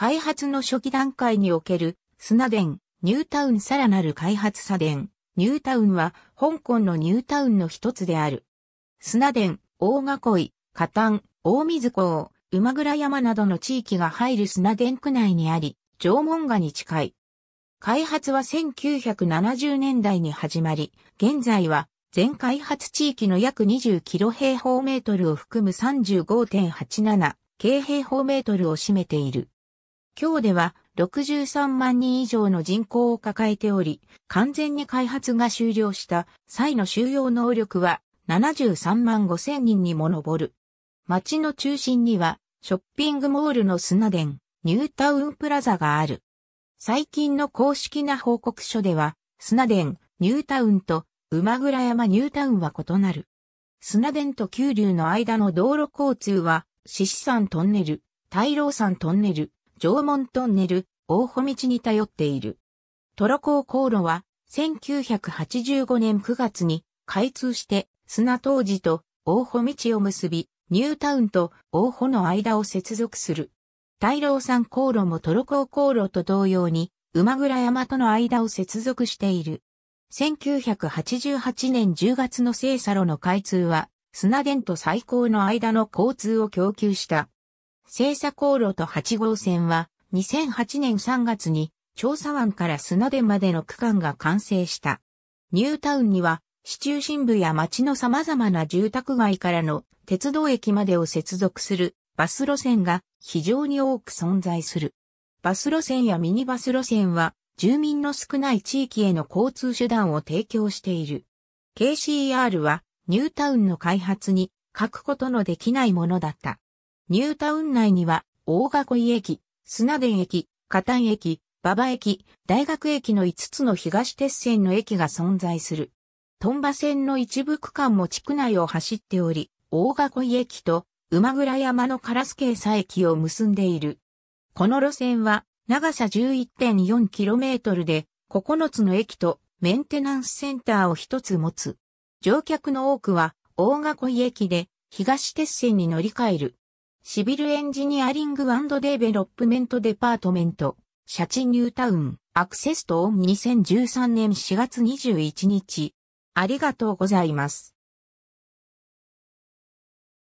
開発の初期段階における、スナデン、ニュータウンさらなる開発サデン、ニュータウンは、香港のニュータウンの一つである。スナデン、大囲い、カタン、大水港、馬倉山などの地域が入る砂田区内にあり、縄文河に近い。開発は1970年代に始まり、現在は全開発地域の約20キロ平方メートルを含む35.87京平方メートルを占めている。今日では63万人以上の人口を抱えており、完全に開発が終了した際の収容能力は73万5千人にも上る。町の中心にはショッピングモールの砂田、ニュータウンプラザがある。最近の公式な報告書では、砂田、ニュータウンと馬倉山ニュータウンは異なる。砂田と九龍の間の道路交通は、獅子山トンネル、大老山トンネル、縄文トンネル、大穂道に頼っている。トロ港航路は、1985年9月に開通して、砂当時と大穂道を結び、ニュータウンと大穂の間を接続する。大老山航路もトロ港航路と同様に、馬倉山との間を接続している。1988年10月の聖サロの開通は、砂田と最高の間の交通を供給した。青砂航路と8号線は2008年3月に調査湾から砂出までの区間が完成した。ニュータウンには市中心部や町の様々な住宅街からの鉄道駅までを接続するバス路線が非常に多く存在する。バス路線やミニバス路線は住民の少ない地域への交通手段を提供している。KCR はニュータウンの開発に欠くことのできないものだった。ニュータウン内には、大囲い駅、砂田駅、加丹駅、馬場駅、大学駅の5つの東鉄線の駅が存在する。トンバ線の一部区間も地区内を走っており、大囲い駅と馬倉山のカラスケサ駅を結んでいる。この路線は長さ 11.4km で9つの駅とメンテナンスセンターを1つ持つ。乗客の多くは大囲い駅で東鉄線に乗り換える。シビルエンジニアリングデベロップメントデパートメント、シャチニュータウン、アクセストオン2013年4月21日。ありがとうございます。